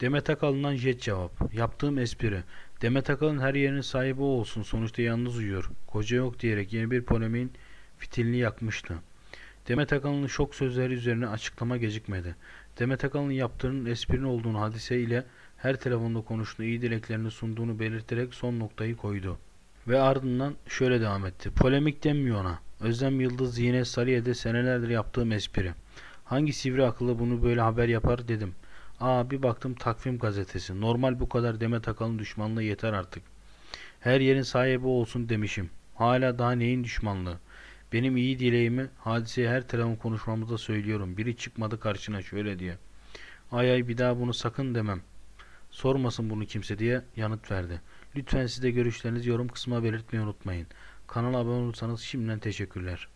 Demet Akalın'dan jet cevap. Yaptığım espri. Demet Akalın her yerinin sahibi olsun. Sonuçta yalnız uyuyor. Koca yok diyerek yeni bir polemiğin fitilini yakmıştı. Demet Akalın'ın şok sözleri üzerine açıklama gecikmedi. Demet Akalın'ın yaptığının esprin olduğunu hadise ile her telefonda konuştuğunu iyi dileklerini sunduğunu belirterek son noktayı koydu. Ve ardından şöyle devam etti. Polemik denmiyor ona. Özlem Yıldız yine Sarıyer'de senelerdir yaptığım espri. Hangi sivri akıllı bunu böyle haber yapar dedim.'' Aa bir baktım takvim gazetesi. Normal bu kadar deme Akalın düşmanlığı yeter artık. Her yerin sahibi olsun demişim. Hala daha neyin düşmanlığı? Benim iyi dileğimi hadiseye her telefon konuşmamızda söylüyorum. Biri çıkmadı karşına şöyle diye. Ay ay bir daha bunu sakın demem. Sormasın bunu kimse diye yanıt verdi. Lütfen siz de görüşlerinizi yorum kısmına belirtmeyi unutmayın. Kanala abone olursanız şimdiden teşekkürler.